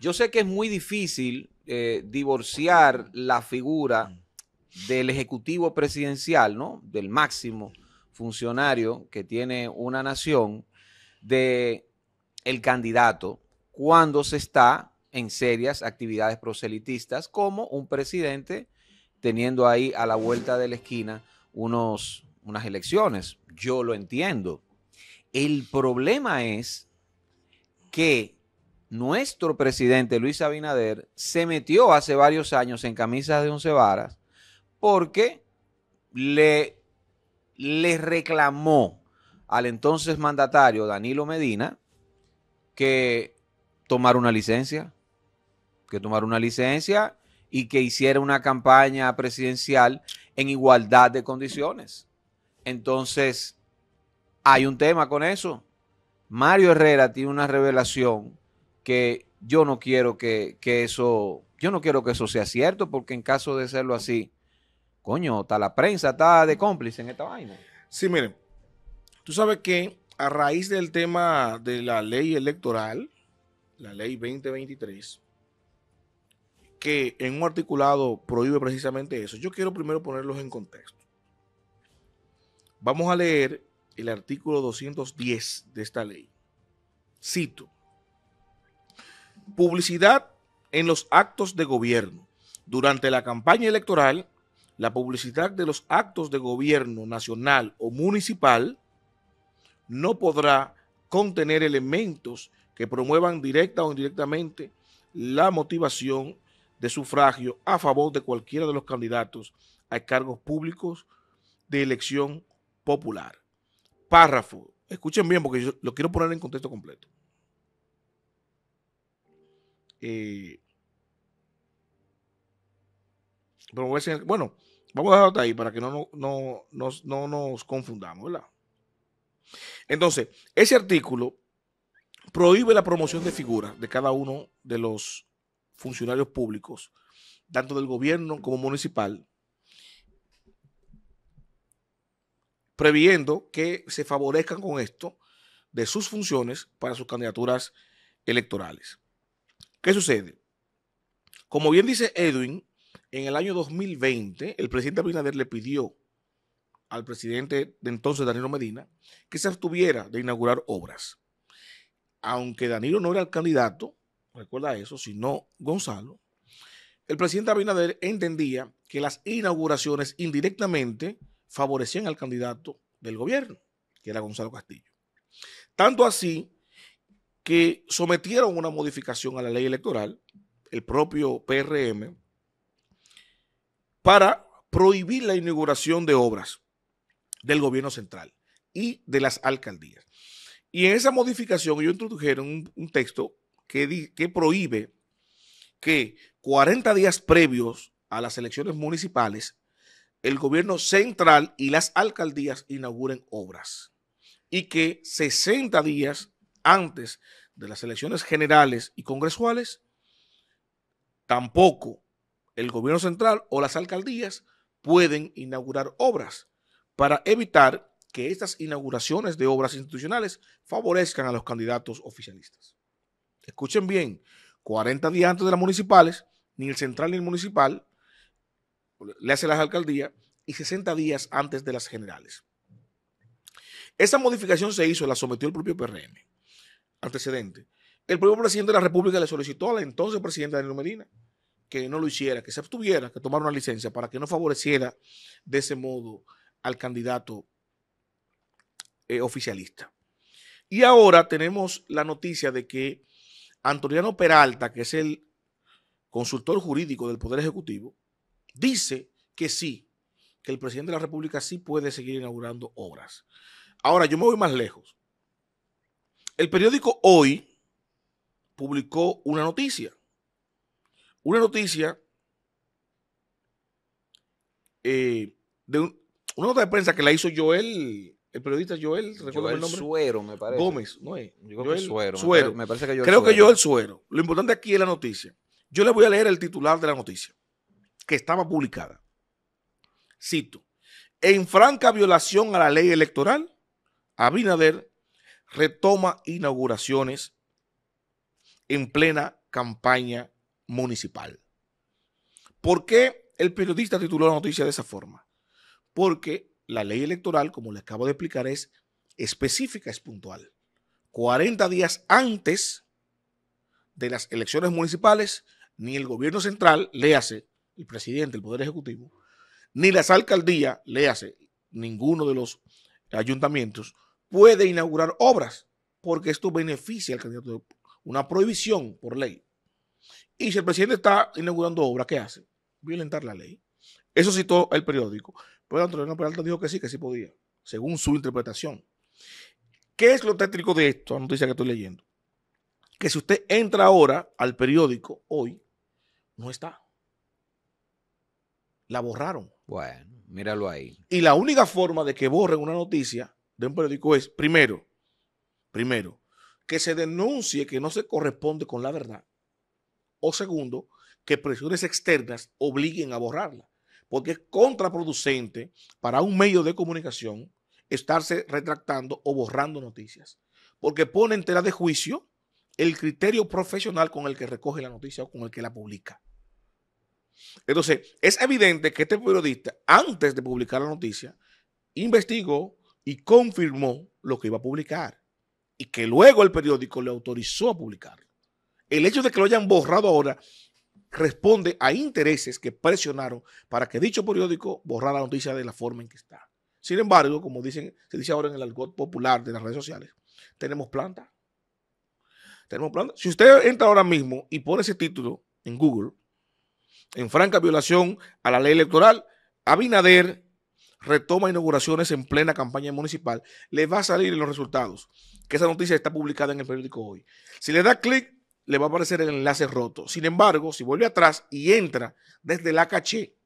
Yo sé que es muy difícil eh, divorciar la figura del ejecutivo presidencial, ¿no? Del máximo funcionario que tiene una nación, de el candidato, cuando se está en serias actividades proselitistas, como un presidente teniendo ahí a la vuelta de la esquina unos, unas elecciones. Yo lo entiendo. El problema es que nuestro presidente Luis Abinader se metió hace varios años en camisas de once varas porque le, le reclamó al entonces mandatario Danilo Medina que tomara una licencia, que tomara una licencia y que hiciera una campaña presidencial en igualdad de condiciones. Entonces, hay un tema con eso. Mario Herrera tiene una revelación que yo no quiero que, eso, yo no quiero que eso sea cierto, porque en caso de serlo así, coño, está la prensa, está de cómplice en esta vaina. Sí, miren, tú sabes que a raíz del tema de la ley electoral, la ley 2023, que en un articulado prohíbe precisamente eso, yo quiero primero ponerlos en contexto. Vamos a leer el artículo 210 de esta ley. Cito Publicidad en los actos de gobierno. Durante la campaña electoral, la publicidad de los actos de gobierno nacional o municipal no podrá contener elementos que promuevan directa o indirectamente la motivación de sufragio a favor de cualquiera de los candidatos a cargos públicos de elección popular. Párrafo. Escuchen bien porque yo lo quiero poner en contexto completo. Eh, bueno, vamos a dejarlo ahí para que no, nos confundamos, ¿verdad? Entonces, ese artículo prohíbe la promoción de figuras de cada uno de los funcionarios públicos, tanto del gobierno como municipal, previendo que se favorezcan con esto de sus funciones para sus candidaturas electorales. ¿Qué sucede? Como bien dice Edwin, en el año 2020 el presidente Abinader le pidió al presidente de entonces, Danilo Medina, que se abstuviera de inaugurar obras. Aunque Danilo no era el candidato, recuerda eso, sino Gonzalo, el presidente Abinader entendía que las inauguraciones indirectamente favorecían al candidato del gobierno, que era Gonzalo Castillo. Tanto así que sometieron una modificación a la ley electoral, el propio PRM, para prohibir la inauguración de obras del gobierno central y de las alcaldías. Y en esa modificación ellos introdujeron un, texto que, que prohíbe que 40 días previos a las elecciones municipales, el gobierno central y las alcaldías inauguren obras y que 60 días antes de las elecciones generales y congresuales, tampoco el gobierno central o las alcaldías pueden inaugurar obras para evitar que estas inauguraciones de obras institucionales favorezcan a los candidatos oficialistas. Escuchen bien, 40 días antes de las municipales, ni el central ni el municipal le hace las alcaldías y 60 días antes de las generales. Esa modificación se hizo, la sometió el propio PRM antecedente. El propio presidente de la República le solicitó al entonces presidenta Danilo Medina que no lo hiciera, que se abstuviera, que tomara una licencia para que no favoreciera de ese modo al candidato eh, oficialista. Y ahora tenemos la noticia de que Antoniano Peralta, que es el consultor jurídico del Poder Ejecutivo, dice que sí, que el presidente de la República sí puede seguir inaugurando obras. Ahora, yo me voy más lejos. El periódico Hoy publicó una noticia. Una noticia eh, de una nota de prensa que la hizo Joel, el periodista Joel, recuerdo el nombre. Suero, me parece. Gómez, no es. Yo Joel, Suero. Suero. Me parece que Creo que Joel Suero. Lo importante aquí es la noticia. Yo le voy a leer el titular de la noticia, que estaba publicada. Cito. En franca violación a la ley electoral, Abinader retoma inauguraciones en plena campaña municipal. ¿Por qué el periodista tituló la noticia de esa forma? Porque la ley electoral, como le acabo de explicar, es específica, es puntual. 40 días antes de las elecciones municipales, ni el gobierno central, le hace el presidente, el Poder Ejecutivo, ni las alcaldías, le hace ninguno de los ayuntamientos, puede inaugurar obras porque esto beneficia al candidato. Una prohibición por ley. Y si el presidente está inaugurando obras, ¿qué hace? Violentar la ley. Eso citó el periódico. Pero Antonio Peralta dijo que sí, que sí podía, según su interpretación. ¿Qué es lo tétrico de esto? La noticia que estoy leyendo. Que si usted entra ahora al periódico hoy, no está. La borraron. Bueno, míralo ahí. Y la única forma de que borren una noticia de un periódico es, primero, primero, que se denuncie que no se corresponde con la verdad. O segundo, que presiones externas obliguen a borrarla. Porque es contraproducente para un medio de comunicación estarse retractando o borrando noticias. Porque pone en tela de juicio el criterio profesional con el que recoge la noticia o con el que la publica. Entonces, es evidente que este periodista, antes de publicar la noticia, investigó, y confirmó lo que iba a publicar y que luego el periódico le autorizó a publicarlo. El hecho de que lo hayan borrado ahora responde a intereses que presionaron para que dicho periódico borrara la noticia de la forma en que está. Sin embargo, como dicen, se dice ahora en el algodón popular de las redes sociales, tenemos planta. Tenemos planta. Si usted entra ahora mismo y pone ese título en Google, en franca violación a la ley electoral, Abinader retoma inauguraciones en plena campaña municipal, le va a salir los resultados, que esa noticia está publicada en el periódico hoy. Si le da clic, le va a aparecer el enlace roto. Sin embargo, si vuelve atrás y entra desde la caché,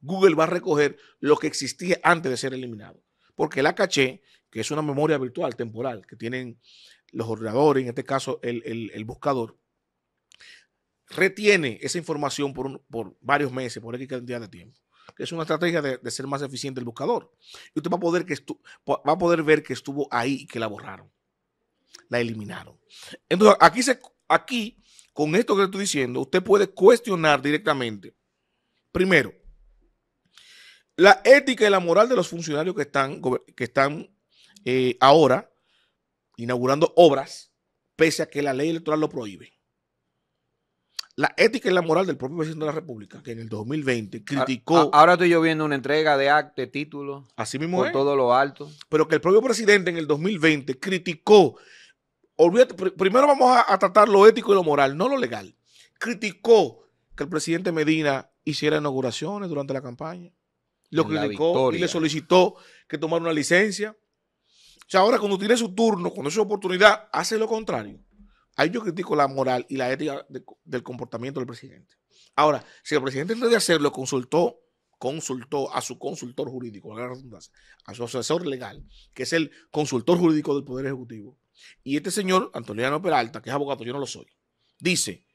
Google va a recoger lo que existía antes de ser eliminado. Porque la caché, que es una memoria virtual temporal que tienen los ordenadores, en este caso el, buscador, retiene esa información por, por varios meses, por X cantidad de tiempo que es una estrategia de, ser más eficiente el buscador. Y usted va a, poder que va a poder ver que estuvo ahí y que la borraron. La eliminaron. Entonces, aquí, aquí, con esto que le estoy diciendo, usted puede cuestionar directamente. Primero, la ética y la moral de los funcionarios que están, que están eh, ahora inaugurando obras, pese a que la ley electoral lo prohíbe la ética y la moral del propio presidente de la República, que en el 2020 criticó. Ahora, estoy yo viendo una entrega de acte, título. Así mismo por todo lo alto. Pero que el propio presidente en el 2020 criticó. Olvídate, primero vamos a, tratar lo ético y lo moral, no lo legal. Criticó que el presidente Medina hiciera inauguraciones durante la campaña. Lo criticó y le solicitó que tomara una licencia. O sea, ahora cuando tiene su turno, cuando es su oportunidad, hace lo contrario. Ahí yo critico la moral y la ética del comportamiento del presidente. Ahora, si el presidente vez de hacerlo consultó, consultó a su consultor jurídico, a su asesor legal, que es el consultor jurídico del Poder Ejecutivo, y este señor, Antoniano Peralta, que es abogado, yo no lo soy, dice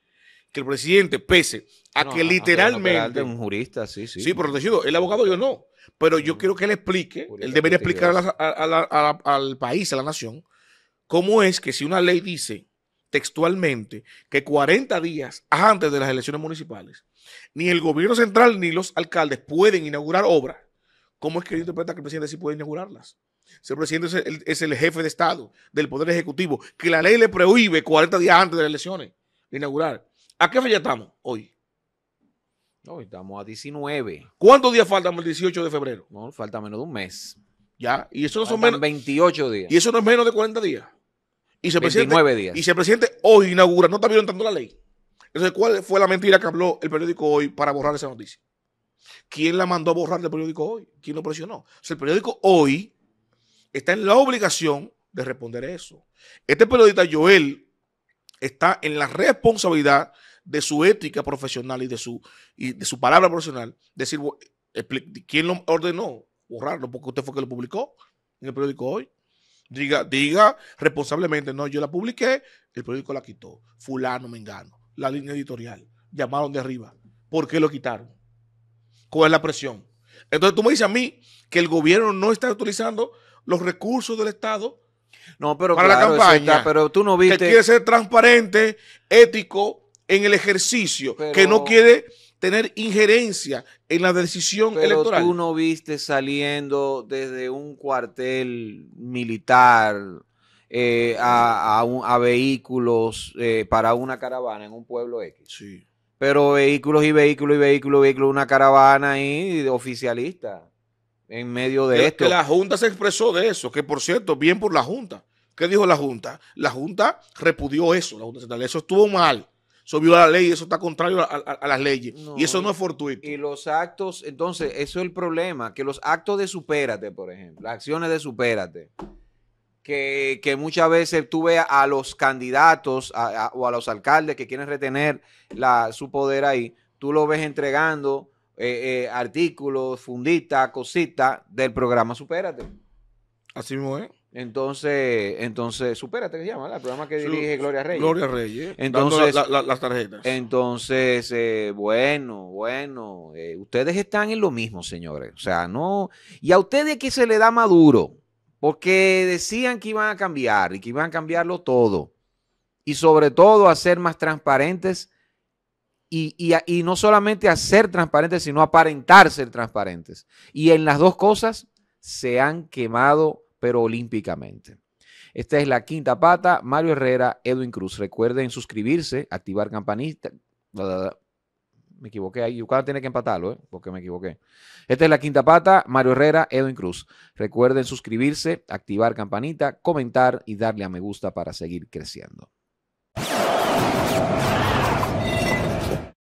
que el presidente, pese a que literalmente. un jurista, sí, sí. Sí, protegido. El abogado, yo no. Pero yo mm. quiero que él explique, él debería explicar al país, a la nación, cómo es que si una ley dice textualmente que 40 días antes de las elecciones municipales, ni el gobierno central ni los alcaldes pueden inaugurar obras, ¿cómo es que yo que el presidente sí puede inaugurarlas? Si el presidente es el, jefe de Estado del Poder Ejecutivo, que la ley le prohíbe 40 días antes de las elecciones inaugurar. ¿A qué fecha estamos hoy? Hoy estamos a 19. ¿Cuántos días faltan el 18 de febrero? No, falta menos de un mes. Ya, y eso no son menos. 28 días. Y eso no es menos de 40 días. Y si el Y presidente hoy inaugura, no está violentando la ley. Entonces, ¿cuál fue la mentira que habló el periódico hoy para borrar esa noticia? ¿Quién la mandó a borrar del periódico hoy? ¿Quién lo presionó? O sea, el periódico hoy está en la obligación de responder eso. Este periodista Joel está en la responsabilidad de su ética profesional y de su, y de su palabra profesional. Decir, ¿quién lo ordenó? Borrarlo, porque usted fue que lo publicó en el periódico hoy. Diga, diga responsablemente, no, yo la publiqué, el periódico la quitó. Fulano, me Mengano, la línea editorial. Llamaron de arriba. ¿Por qué lo quitaron? ¿Cuál es la presión? Entonces tú me dices a mí que el gobierno no está utilizando los recursos del Estado no, para la campaña. pero tú no viste. Que quiere ser transparente, ético en el ejercicio, que no quiere tener injerencia en la decisión Pero electoral. Tú no viste saliendo desde un cuartel militar eh, a, vehículos eh, para una caravana en un pueblo X. Sí. Pero vehículos y vehículos y vehículos, vehículos, una caravana ahí oficialista en medio de esto. Que la Junta se expresó de eso, que por cierto, bien por la Junta. ¿Qué dijo la Junta? La Junta repudió eso, la Junta Central. Eso estuvo mal eso viola la ley, eso está contrario a, las leyes. y eso no es fortuito. Y los actos, entonces, eso es el problema, que los actos de supérate, por ejemplo, las acciones de supérate, que, muchas veces tú veas a los candidatos o a los alcaldes que quieren retener su poder ahí, tú lo ves entregando eh, eh, artículos, funditas, cositas del programa Supérate. Así mismo es. Entonces, entonces, supérate que se llama, el programa que dirige Gloria Reyes. Gloria Reyes. Entonces, las tarjetas. Entonces, eh, bueno, bueno, eh, ustedes están en lo mismo, señores. O sea, no. Y a ustedes que se le da maduro, porque decían que iban a cambiar y que iban a cambiarlo todo. Y sobre todo a ser más transparentes y, no solamente a ser transparentes, sino aparentar ser transparentes. Y en las dos cosas se han quemado pero olímpicamente. Esta es la quinta pata, Mario Herrera, Edwin Cruz. Recuerden suscribirse, activar campanita. Me equivoqué ahí. Yucatán tiene que empatarlo, ¿eh? porque me equivoqué. Esta es la quinta pata, Mario Herrera, Edwin Cruz. Recuerden suscribirse, activar campanita, comentar y darle a me gusta para seguir creciendo.